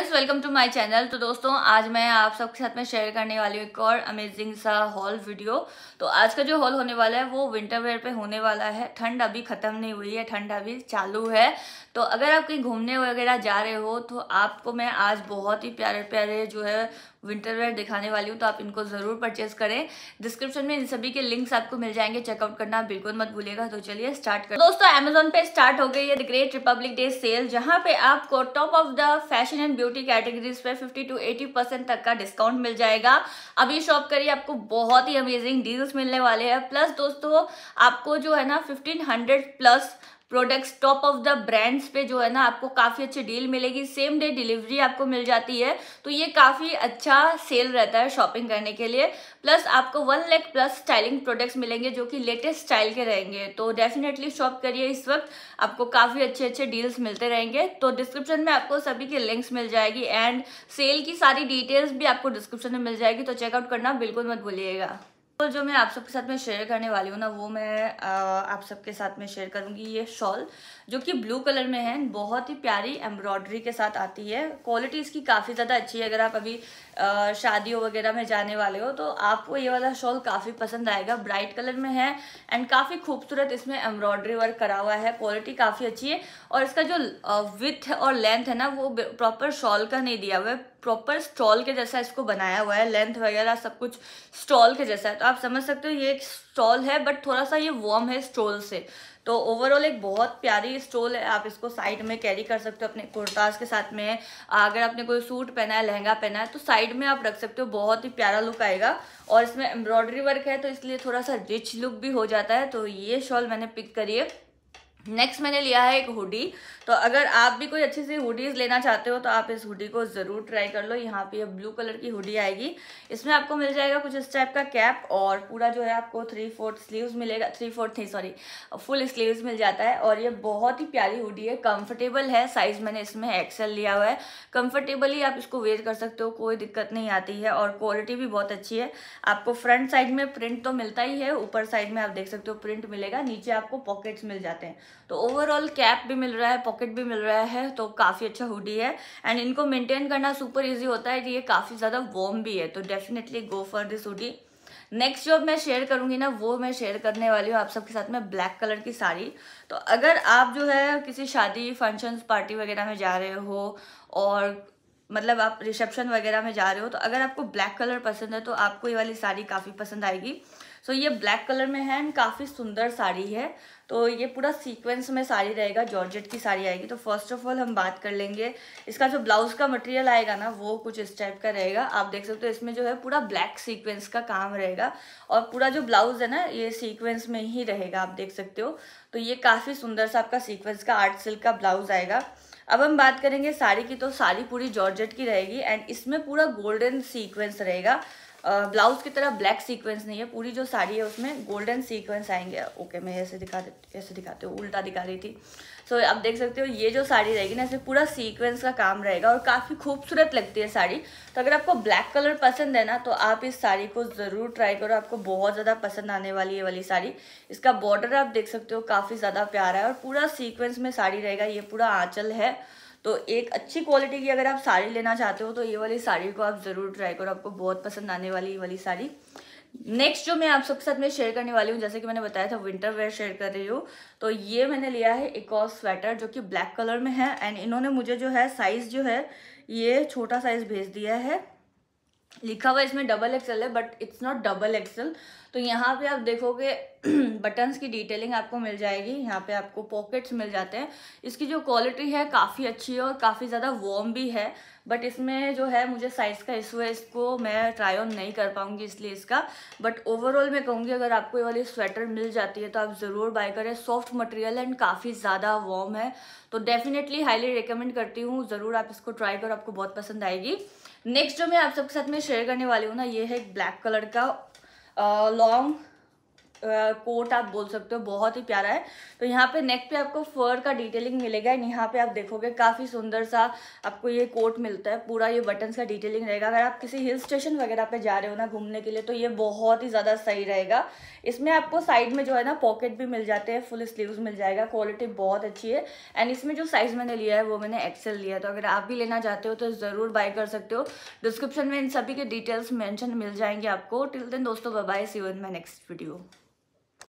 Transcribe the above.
welcome to my channel तो दोस्तों आज मैं आप सबके साथ में शेयर करने वाली हूँ एक और अमेजिंग सा हॉल वीडियो तो आज का जो हॉल होने वाला है वो विंटर वेयर पे होने वाला है ठंड अभी ख़त्म नहीं हुई है ठंड अभी चालू है तो अगर आप कहीं घूमने वगैरह जा रहे हो तो आपको मैं आज बहुत ही प्यारे प्यारे जो है विंटर वेयर दिखाने वाली हूँ तो आप इनको ज़रूर परचेज करें डिस्क्रिप्शन में इन सभी के लिंक्स आपको मिल जाएंगे चेकआउट करना बिल्कुल मत भूलिएगा तो चलिए स्टार्ट करें दोस्तों अमेजोन पे स्टार्ट हो गई है the great republic day sale जहाँ पे आपको top of the fashion and beauty categories पे फिफ्टी टू एटी परसेंट तक का डिस्काउंट मिल जाएगा अभी शॉप करिए आपको बहुत ही अमेजिंग डील्स मिलने वाले हैं प्लस दोस्तों आपको जो है ना fifteen hundred plus products top of the brands पे जो है ना आपको काफ़ी अच्छी डील मिलेगी सेम डे डिलीवरी आपको मिल जाती है तो ये काफ़ी अच्छा सेल रहता है शॉपिंग करने के लिए प्लस आपको वन लेख प्लस स्टाइलिंग प्रोडक्ट्स मिलेंगे जो कि लेटेस्ट स्टाइल के रहेंगे तो डेफिनेटली शॉप करिए इस वक्त आपको काफ़ी अच्छे अच्छे डील्स मिलते रहेंगे तो डिस्क्रिप्शन में आपको सभी की लिंक्स मिल जाएगी एंड सेल की सारी डिटेल्स भी आपको डिस्क्रिप्शन में मिल जाएगी तो चेकआउट करना बिल्कुल मत भूलिएगा शॉल जो मैं आप सबके साथ में शेयर करने वाली हूँ ना वो मैं आप सबके साथ में शेयर करूँगी ये शॉल जो कि ब्लू कलर में है बहुत ही प्यारी एम्ब्रॉयडरी के साथ आती है क्वालिटी इसकी काफ़ी ज़्यादा अच्छी है अगर आप अभी शादियों वगैरह में जाने वाले हो तो आपको ये वाला शॉल काफ़ी पसंद आएगा ब्राइट कलर में है एंड काफ़ी खूबसूरत इसमें एम्ब्रॉयडरी वर्क करा हुआ है क्वालिटी काफ़ी अच्छी है और इसका जो विथ और लेंथ है ना वो प्रॉपर शॉल का नहीं दिया हुआ है प्रॉपर स्टॉल के जैसा इसको बनाया हुआ है लेंथ वगैरह सब कुछ स्टॉल के जैसा है तो आप समझ सकते हो ये एक स्टॉल है बट थोड़ा सा ये वॉर्म है स्टॉल से तो ओवरऑल एक बहुत प्यारी स्टॉल है आप इसको साइड में कैरी कर सकते हो अपने कुर्ताज के साथ में अगर आपने कोई सूट पहना है लहंगा पहना है तो साइड में आप रख सकते हो बहुत ही प्यारा लुक आएगा और इसमें एम्ब्रॉयडरी वर्क है तो इसलिए थोड़ा सा रिच लुक भी हो जाता है तो ये शॉल मैंने पिक करी है नेक्स्ट मैंने लिया है एक हुडी तो अगर आप भी कोई अच्छी सी हुडीज़ लेना चाहते हो तो आप इस हुडी को ज़रूर ट्राई कर लो यहाँ पे ब्लू कलर की हुडी आएगी इसमें आपको मिल जाएगा कुछ इस टाइप का कैप और पूरा जो है आपको थ्री फोर्थ स्लीव्स मिलेगा थ्री फोर्थ नहीं सॉरी फुल स्लीव्स मिल जाता है और ये बहुत ही प्यारी हुडी है कम्फर्टेबल है साइज़ मैंने इसमें एक्सेल लिया हुआ है कम्फर्टेबली आप इसको वेयर कर सकते हो कोई दिक्कत नहीं आती है और क्वालिटी भी बहुत अच्छी है आपको फ्रंट साइड में प्रिंट तो मिलता ही है ऊपर साइड में आप देख सकते हो प्रिंट मिलेगा नीचे आपको पॉकेट्स मिल जाते हैं तो ओवरऑल कैप भी मिल रहा है पॉकेट भी मिल रहा है तो काफ़ी अच्छा हुडी है एंड इनको मेंटेन करना सुपर इजी होता है ये काफ़ी ज़्यादा वॉर्म भी है तो definitely go for this hoodie next जो मैं शेयर करूंगी ना वो मैं शेयर करने वाली हूँ आप सबके साथ में ब्लैक कलर की साड़ी तो अगर आप जो है किसी शादी फंक्शंस पार्टी वगैरह में जा रहे हो और मतलब आप रिसेप्शन वगैरह में जा रहे हो तो अगर आपको ब्लैक कलर पसंद है तो आपको ये वाली साड़ी काफ़ी पसंद आएगी सो so, ये ब्लैक कलर में है एंड काफ़ी सुंदर साड़ी है तो ये पूरा सीक्वेंस में साड़ी रहेगा जॉर्जेट की साड़ी आएगी तो फर्स्ट ऑफ ऑल हम बात कर लेंगे इसका जो ब्लाउज का मटेरियल आएगा ना वो कुछ इस टाइप का रहेगा आप देख सकते हो इसमें जो है पूरा ब्लैक सीक्वेंस का काम रहेगा और पूरा जो ब्लाउज है ना ये सीक्वेंस में ही रहेगा आप देख सकते हो तो ये काफ़ी सुंदर सा आपका सीक्वेंस का आर्ट सिल्क का ब्लाउज आएगा अब हम बात करेंगे साड़ी की तो साड़ी पूरी जॉर्जेट की रहेगी एंड इसमें पूरा गोल्डन सीक्वेंस रहेगा ब्लाउज की तरह ब्लैक सीक्वेंस नहीं है पूरी जो साड़ी है उसमें गोल्डन सीक्वेंस आएंगे ओके मैं ऐसे दिखा दे ऐसे दिखाते हो उल्टा दिखा रही थी सो so, आप देख सकते हो ये जो साड़ी रहेगी ना इसमें पूरा सीक्वेंस का काम रहेगा और काफ़ी खूबसूरत लगती है साड़ी तो अगर आपको ब्लैक कलर पसंद है ना तो आप इस साड़ी को ज़रूर ट्राई करो आपको बहुत ज़्यादा पसंद आने वाली है वाली साड़ी इसका बॉर्डर आप देख सकते हो काफ़ी ज़्यादा प्यारा है और पूरा सीक्वेंस में साड़ी रहेगा ये पूरा आँचल है तो एक अच्छी क्वालिटी की अगर आप साड़ी लेना चाहते हो तो ये वाली साड़ी को आप ज़रूर ट्राई करो आपको बहुत पसंद आने वाली ये वाली साड़ी नेक्स्ट जो मैं आप सबके साथ में शेयर करने वाली हूँ जैसे कि मैंने बताया था विंटर वेयर शेयर कर रही हूँ तो ये मैंने लिया है एक और स्वेटर जो कि ब्लैक कलर में है एंड इन्होंने मुझे जो है साइज़ जो है ये छोटा साइज़ भेज दिया है लिखा हुआ इसमें डबल एक्सएल है but it's not double XL तो यहाँ पे आप देखोगे बटन्स की डिटेलिंग आपको मिल जाएगी यहाँ पे आपको पॉकेट्स मिल जाते हैं इसकी जो क्वालिटी है काफ़ी अच्छी है और काफ़ी ज़्यादा वॉम भी है बट इसमें जो है मुझे साइज़ का इशू है इसको मैं ट्राई ऑन नहीं कर पाऊँगी इसलिए इसका बट ओवरऑल मैं कहूँगी अगर आपको ये वाली स्वेटर मिल जाती है तो आप ज़रूर बाय करें सॉफ्ट मटेरियल एंड काफ़ी ज़्यादा वॉर्म है तो डेफिनेटली हाईली रिकमेंड करती हूँ ज़रूर आप इसको ट्राई करो आपको बहुत पसंद आएगी नेक्स्ट जो मैं आप सबके साथ में शेयर करने वाली हूँ ना ये है ब्लैक कलर का Uh, long कोट आप बोल सकते हो बहुत ही प्यारा है तो यहाँ पे नेक पे आपको फर का डिटेलिंग मिलेगा एंड यहाँ पे आप देखोगे काफ़ी सुंदर सा आपको ये कोट मिलता है पूरा ये बटन्स का डिटेलिंग रहेगा अगर आप किसी हिल स्टेशन वगैरह पे जा रहे हो ना घूमने के लिए तो ये बहुत ही ज़्यादा सही रहेगा इसमें आपको साइड में जो है ना पॉकेट भी मिल जाते हैं फुल स्लीवस मिल जाएगा क्वालिटी बहुत अच्छी है एंड इसमें जो साइज़ मैंने लिया है वो मैंने एक्सेल लिया है तो अगर आप भी लेना चाहते हो तो ज़रूर बाय कर सकते हो डिस्क्रिप्शन में इन सभी के डिटेल्स मैंशन मिल जाएंगे आपको टिल देन दोस्तों bye see you my next video